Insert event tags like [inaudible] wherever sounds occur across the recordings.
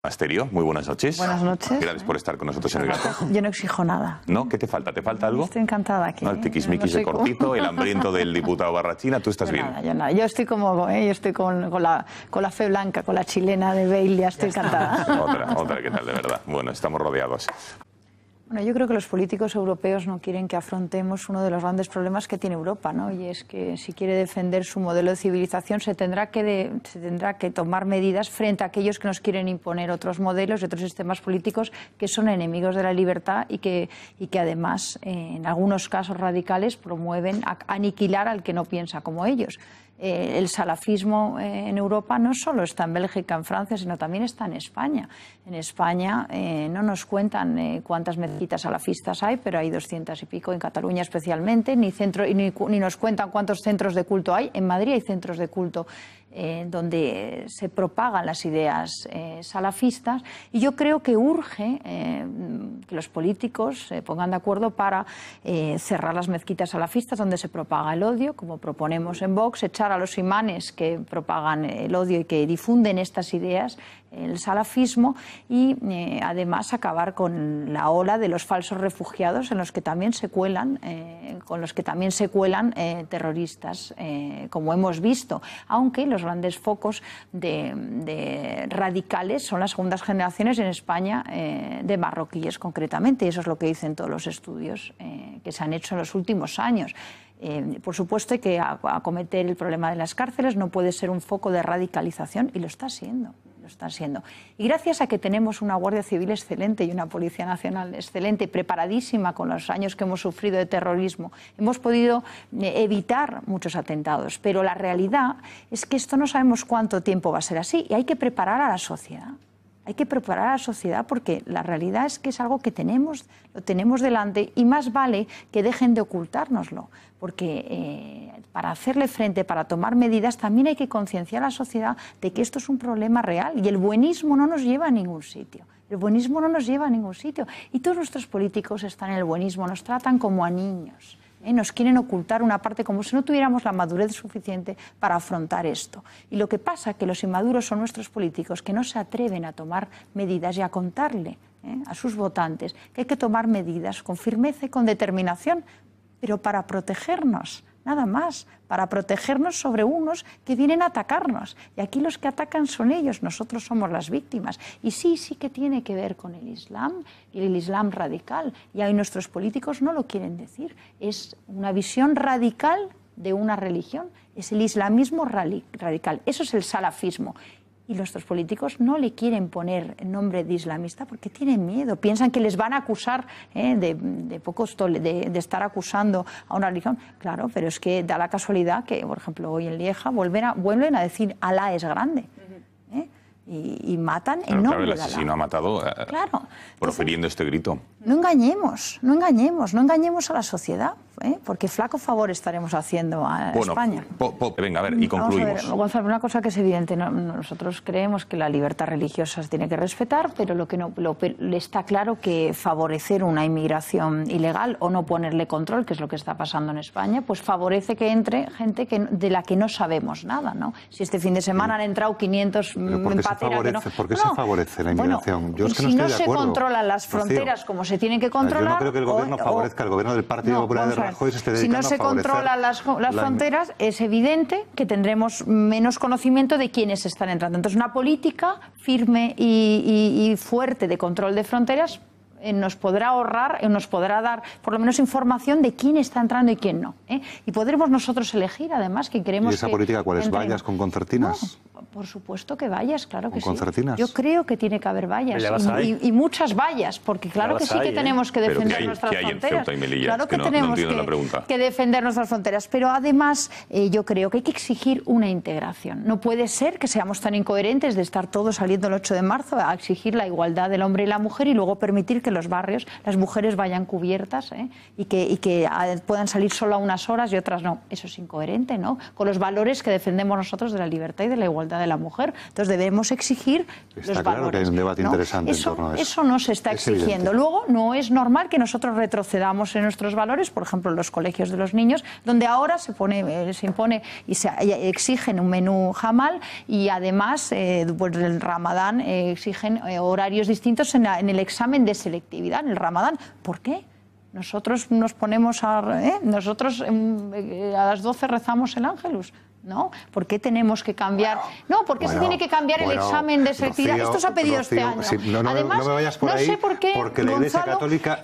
Asterio, muy buenas noches. Buenas noches. Gracias por estar con nosotros en el gato. Yo no exijo nada. ¿No? ¿Qué te falta? ¿Te falta algo? Estoy encantada aquí. El ¿eh? tiquismiquis de cortito, el hambriento del diputado Barrachina, tú estás bien. yo, nada. yo estoy como, ¿eh? yo estoy con, la, con la fe blanca, con la chilena de Bale, estoy encantada. [laughs] Otra, otra, ¿qué tal? De verdad. Bueno, estamos rodeados. Bueno, yo creo que los políticos europeos no quieren que afrontemos uno de los grandes problemas que tiene Europa, ¿no? Y es que si quiere defender su modelo de civilización se tendrá que, se tendrá que tomar medidas frente a aquellos que nos quieren imponer otros modelos y otros sistemas políticos que son enemigos de la libertad y que, y que además, eh, en algunos casos radicales, promueven aniquilar al que no piensa como ellos. Eh, el salafismo eh, en Europa no solo está en Bélgica, en Francia, sino también está en España. En España eh, no nos cuentan cuántas mezquitas salafistas hay, pero hay doscientas y pico en Cataluña especialmente, ni, centro, ni nos cuentan cuántos centros de culto hay. En Madrid hay centros de culto eh, donde se propagan las ideas eh, salafistas. Y yo creo que urge eh, que los políticos se pongan de acuerdo para cerrar las mezquitas salafistas donde se propaga el odio, como proponemos en Vox, echar a los imanes que propagan el odio y que difunden estas ideas, el salafismo, y además acabar con la ola de los falsos refugiados en los que también se cuelan, con los que también se cuelan terroristas, como hemos visto. Aunque los grandes focos de, radicales son las segundas generaciones en España eh, de marroquíes concretamente, y eso es lo que dicen todos los estudios eh, que se han hecho en los últimos años. Eh, por supuesto que acometer el problema de las cárceles, no puede ser un foco de radicalización y lo está siendo. Y gracias a que tenemos una Guardia Civil excelente y una Policía Nacional excelente, preparadísima con los años que hemos sufrido de terrorismo, hemos podido eh, evitar muchos atentados. Pero la realidad es que esto no sabemos cuánto tiempo va a ser así y hay que preparar a la sociedad hay que preparar a la sociedad porque la realidad es que es algo que tenemos, lo tenemos delante y más vale que dejen de ocultárnoslo, porque eh, para hacerle frente, para tomar medidas, también hay que concienciar a la sociedad de que esto es un problema real y el buenismo no nos lleva a ningún sitio. El buenismo no nos lleva a ningún sitio y todos nuestros políticos están en el buenismo, nos tratan como a niños ¿eh? Nos quieren ocultar una parte como si no tuviéramos la madurez suficiente para afrontar esto. Y lo que pasa es que los inmaduros son nuestros políticos que no se atreven a tomar medidas y a contarle ¿eh? a sus votantes que hay que tomar medidas con firmeza y con determinación, pero para protegernos nada más, para protegernos sobre unos que vienen a atacarnos. Y aquí los que atacan son ellos, nosotros somos las víctimas. Y sí, sí que tiene que ver con el Islam y el Islam radical. Y ahí nuestros políticos no lo quieren decir. Es una visión radical de una religión, es el islamismo radical, eso es el salafismo y nuestros políticos no le quieren poner nombre de islamista porque tienen miedo, piensan que les van a acusar ¿eh? de, de, pocos de, estar acusando a una religión. Claro, pero es que da la casualidad que, por ejemplo, hoy en Lieja vuelven a, decir Alá es grande. ¿eh? Y, matan claro, en nombre claro, el asesino ha matado eh, claro. profiriendo este grito. No engañemos, no engañemos, no engañemos a la sociedad. ¿eh? porque flaco favor estaremos haciendo a España. Bueno, venga, a ver, y concluimos. Gonzalo, una cosa que es evidente, nosotros creemos que la libertad religiosa se tiene que respetar, pero lo que no está claro que favorecer una inmigración ilegal o no ponerle control, que es lo que está pasando en España, pues favorece que entre gente que, de la que no sabemos nada, ¿no? Si este fin de semana han entrado 500 empateras... no... ¿Por qué se favorece la inmigración? no si no se controlan las fronteras como se tienen que controlar... Yo no creo que el gobierno favorezca, el gobierno del Partido Popular de si no se controlan las, las fronteras, es evidente que tendremos menos conocimiento de quiénes están entrando. Entonces, una política firme y, fuerte de control de fronteras eh, nos podrá ahorrar, eh, nos podrá dar por lo menos información de quién está entrando y quién no. ¿eh? Y podremos nosotros elegir, además, que queremos. ¿Y esa política cuáles? ¿Vallas con concertinas? Por supuesto que vallas, claro que sí. Yo creo que tiene que haber vallas y, muchas vallas, porque claro que sí que ¿eh? tenemos que defender nuestras fronteras. claro que, tenemos que, defender nuestras fronteras, pero además eh, yo creo que hay que exigir una integración. No puede ser que seamos tan incoherentes de estar todos saliendo el 8 de marzo a exigir la igualdad del hombre y la mujer y luego permitir que los barrios las mujeres vayan cubiertas ¿eh? y que, ah, puedan salir solo a unas horas y otras no. Eso es incoherente, ¿no? Con los valores que defendemos nosotros de la libertad y de la igualdad de la mujer. Entonces debemos exigir está claro que hay un debate interesante en torno a eso. Eso no se está exigiendo. Luego, no es normal que nosotros retrocedamos en nuestros valores, por ejemplo, en los colegios de los niños, donde ahora se, pone, eh, se impone y se eh, exigen un menú jamal y además, eh, pues, el ramadán eh, exigen horarios distintos en, el examen de selectividad, en el ramadán. ¿Por qué? Nosotros nos ponemos a. Nosotros mm, a las 12 rezamos el Ángelus. ¿no? ¿Por qué tenemos que cambiar? no, se tiene que cambiar el examen de selectividad? Esto se ha pedido este año. Además, no, me vayas por sé por qué,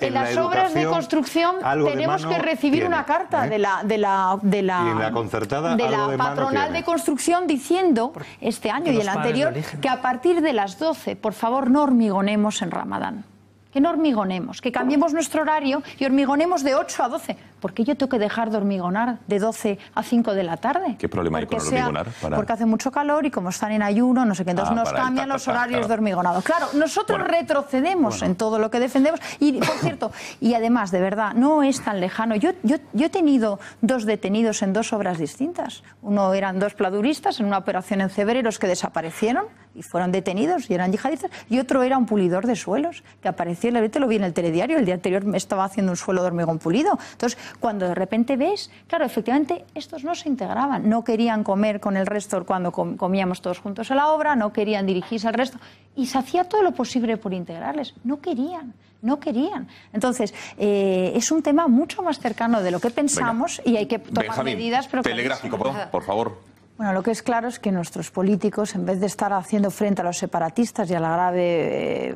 en, las obras de construcción tenemos que recibir una carta ¿eh? de la de la concertada de patronal de construcción diciendo este año y el anterior que a partir de las 12, por favor, no hormigonemos en Ramadán que no hormigonemos, que cambiemos nuestro horario y hormigonemos de 8 a 12. ¿por qué yo tengo que dejar de hormigonar de 12 a 5 de la tarde? ¿Qué problema hay con hormigonar? Porque hace mucho calor y como están en ayuno, no sé qué, entonces ah, nos cambian los horarios de hormigonado. Claro, nosotros retrocedemos en todo lo que defendemos. Y, por cierto, y además, de verdad, no es tan lejano. Yo, yo, he tenido dos detenidos en dos obras distintas. Uno eran dos pladuristas en una operación en Cebreros que desaparecieron y fueron detenidos y eran yihadistas. Y otro era un pulidor de suelos que apareció, la lo vi en el telediario, el día anterior me estaba haciendo un suelo de hormigón pulido. Entonces, cuando de repente ves, claro, efectivamente, estos no se integraban, no querían comer con el resto cuando comíamos todos juntos a la obra, no querían dirigirse al resto, y se hacía todo lo posible por integrarles, no querían. No querían. Entonces, eh, es un tema mucho más cercano de lo que pensamos y hay que tomar medidas. telegráfico, por favor. Bueno, lo que es claro es que nuestros políticos, en vez de estar haciendo frente a los separatistas y a la grave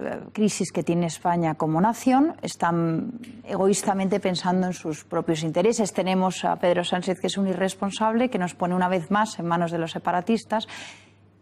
eh, crisis que tiene España como nación, están egoístamente pensando en sus propios intereses. Tenemos a Pedro Sánchez, que es un irresponsable, que nos pone una vez más en manos de los separatistas.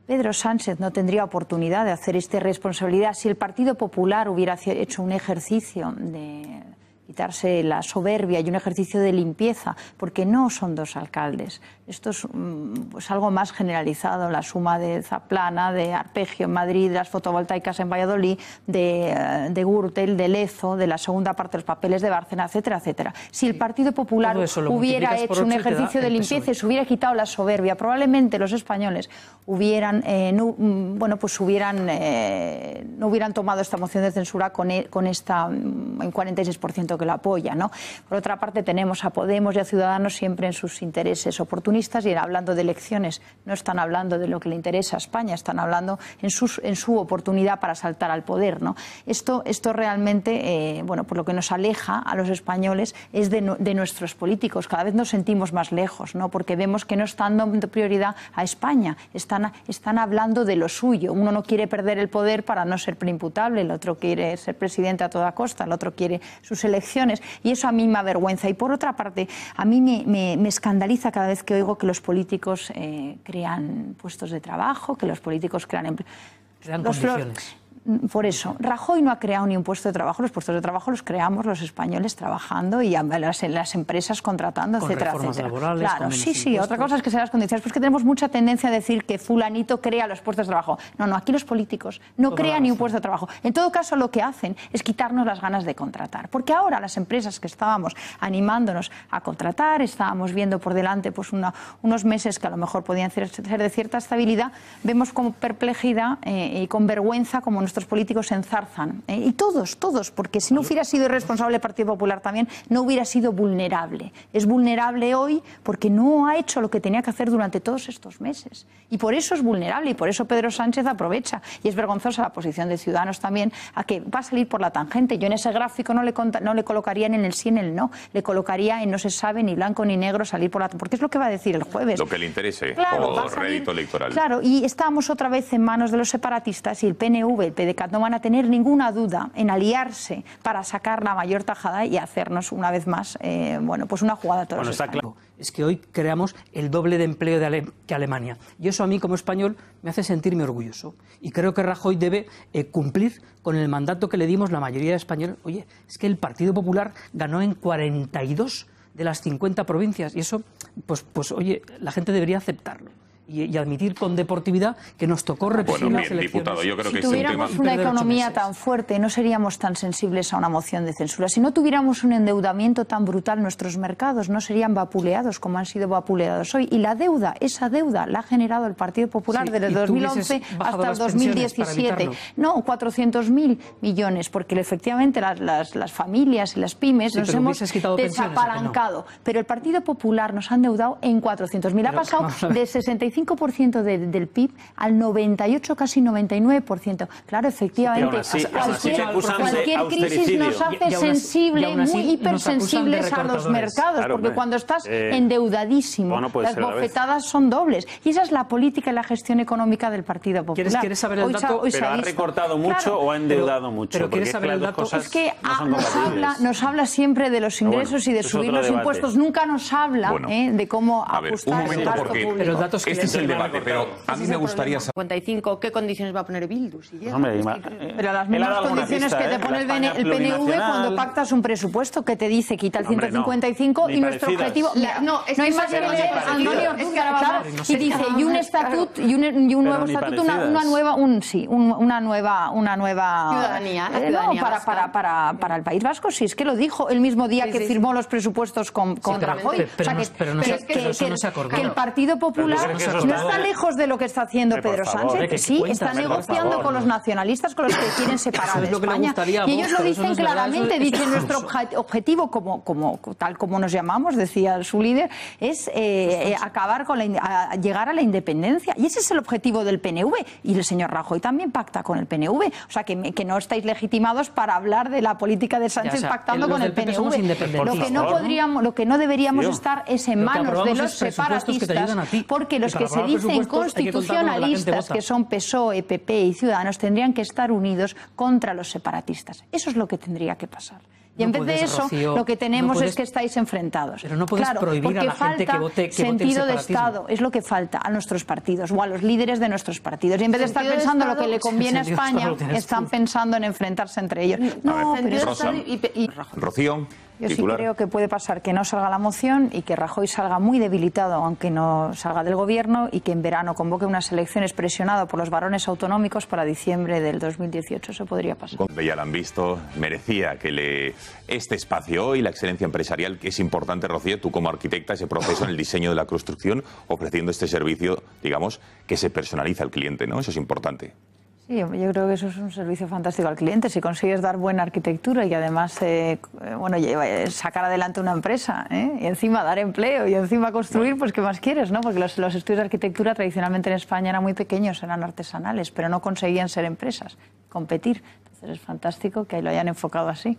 Pedro Sánchez no tendría oportunidad de hacer esta irresponsabilidad si el Partido Popular hubiera hecho un ejercicio de quitarse la soberbia y un ejercicio de limpieza, porque no son dos alcaldes. Esto es mm, pues algo más generalizado, la suma de Zaplana, de Arpegio en Madrid, las fotovoltaicas en Valladolid, de, eh, de Gürtel, de Lezo, de la segunda parte de los papeles de Bárcena, etcétera, etcétera. Si el Partido Popular hubiera hecho un ejercicio de limpieza y se hubiera quitado la soberbia, probablemente los españoles hubieran, eh, mm, bueno, pues hubieran, eh, no hubieran tomado esta moción de censura con, e, con esta, mm, en 46% que lo apoya. ¿no? Por otra parte, tenemos a Podemos y a Ciudadanos siempre en sus intereses oportunistas y hablando de elecciones. No están hablando de lo que le interesa a España, están hablando en, sus, en su oportunidad para saltar al poder. ¿no? Esto, esto realmente, eh, bueno, por lo que nos aleja a los españoles es de, nuestros políticos. Cada vez nos sentimos más lejos, ¿no? porque vemos que no están dando prioridad a España, están, están hablando de lo suyo. Uno no quiere perder el poder para no ser preimputable, el otro quiere ser presidente a toda costa, el otro quiere sus elecciones y eso a mí me avergüenza. Y por otra parte, a mí me, escandaliza cada vez que oigo que los políticos eh, crean puestos de trabajo, que los políticos crean empleos... Mm, por eso, Rajoy no ha creado ni un puesto de trabajo. Los puestos de trabajo los creamos los españoles trabajando y las, las empresas contratando, etcétera, etcétera. Laborales, claro, sí, sí. Otra cosa es que sean las condiciones. Pues que tenemos mucha tendencia a decir que fulanito crea los puestos de trabajo. No, no. Aquí los políticos no crean ni un puesto de trabajo. En todo caso, lo que hacen es quitarnos las ganas de contratar, porque ahora las empresas que estábamos animándonos a contratar, estábamos viendo por delante pues unos meses que a lo mejor podían ser, de cierta estabilidad, vemos con perplejidad eh, y con vergüenza como nuestro políticos se enzarzan. ¿eh? Y todos, todos, porque si no hubiera sido irresponsable el Partido Popular también, no hubiera sido vulnerable. Es vulnerable hoy porque no ha hecho lo que tenía que hacer durante todos estos meses. Y por eso es vulnerable y por eso Pedro Sánchez aprovecha. Y es vergonzosa la posición de Ciudadanos también a que va a salir por la tangente. Yo en ese gráfico no le, no le colocaría en el sí, en el no. Le colocaría en no se sabe ni blanco ni negro salir por la tangente. Porque es lo que va a decir el jueves. Lo que le interese claro, rédito electoral. Claro, y estamos otra vez en manos de los separatistas y el PNV, el PNV no van a tener ninguna duda en aliarse para sacar la mayor tajada y hacernos una vez más eh, bueno, pues una jugada toda. Bueno, está claro. Es que hoy creamos el doble de empleo de que Alemania. Y eso a mí como español me hace sentirme orgulloso. Y creo que Rajoy debe eh, cumplir con el mandato que le dimos la mayoría de españoles. Oye, es que el Partido Popular ganó en 42 de las 50 provincias. Y eso, pues, pues oye, la gente debería aceptarlo y, admitir con deportividad que nos tocó reprimir yo si que tuviéramos una economía tan fuerte, no seríamos tan sensibles a una moción de censura. Si no tuviéramos un endeudamiento tan brutal, nuestros mercados no serían vapuleados como han sido vapuleados hoy. Y la deuda, esa deuda la ha generado el Partido Popular desde 2011 hasta 2017. No, 400.000 millones, porque efectivamente las, familias y las pymes nos hemos desapalancado. Pero el Partido Popular nos ha endeudado en 400.000. Ha pasado de 65 del PIB al 98, casi 99%. Claro, efectivamente, cualquier, crisis nos hace sensible, muy hipersensibles a los mercados, porque cuando estás eh, endeudadísimo, las bofetadas son dobles. Y esa es la política y la gestión económica del Partido Popular. ¿Quieres, saber el dato? ha, recortado mucho o ha endeudado mucho? Pero ¿quieres saber Es que nos, habla, siempre de los ingresos y de subir los impuestos. Nunca nos habla eh, de cómo ajustar el gasto público. Pero datos que este es el debate, pero a mí me gustaría saber. 55, ¿qué condiciones va a poner Bildu? Si pues llega? Hombre, eh, pero las mismas condiciones que ¿eh? te pone el PNV cuando pactas un presupuesto que te dice quita el 155 y nuestro objetivo. no, es no hay más que leer Antonio y dice y un estatuto y un, y un nuevo estatuto, una, una, nueva, un sí, una nueva, una nueva ciudadanía, eh, no, para, para, para, para, el País Vasco, sí, es que lo dijo el mismo día que firmó los presupuestos con, con Rajoy. o sea, que, pero, no, no se acordó. Que el Partido Popular no está lejos de lo que está haciendo Pedro Sánchez, sí, está negociando con los nacionalistas, con los que quieren separar de España. Y ellos lo dicen claramente, dicen [laughs] nuestro objetivo, como, tal como nos llamamos, decía su líder, es eh, eh, acabar con la, llegar a la independencia. Y ese es el objetivo del PNV. Y el señor Rajoy también pacta con el PNV. O sea, que, no estáis legitimados para hablar de la política de Sánchez pactando con el PNV. Lo que, no podríamos, lo que no deberíamos estar es en manos de los separatistas, porque los que se dicen constitucionalistas, que, son PSOE, PP y Ciudadanos, tendrían que estar unidos contra los separatistas. Eso es lo que tendría que pasar. Y en vez de eso, lo que tenemos es que estáis enfrentados. Pero no puedes prohibir a la gente que vote, que sentido de Estado es lo que falta a nuestros partidos o a los líderes de nuestros partidos. Y en vez de estar pensando lo que le conviene a España, están pensando en enfrentarse entre ellos. No, Rocío. Yo sí creo que puede pasar que no salga la moción y que Rajoy salga muy debilitado, aunque no salga del gobierno, y que en verano convoque unas elecciones presionado por los varones autonómicos para diciembre del 2018. Eso podría pasar. Ya lo han visto, merecía que le este espacio hoy, la excelencia empresarial, que es importante, Rocío, tú como arquitecta, ese proceso en el diseño de la construcción, ofreciendo este servicio, digamos, que se personaliza al cliente, ¿no? Eso es importante. Sí, yo creo que eso es un servicio fantástico al cliente. Si consigues dar buena arquitectura y además eh, bueno, eh, sacar adelante una empresa ¿eh? y encima dar empleo y encima construir, pues ¿qué más quieres? no? Porque los, los, estudios de arquitectura tradicionalmente en España eran muy pequeños, eran artesanales, pero no conseguían ser empresas, competir. Entonces es fantástico que lo hayan enfocado así.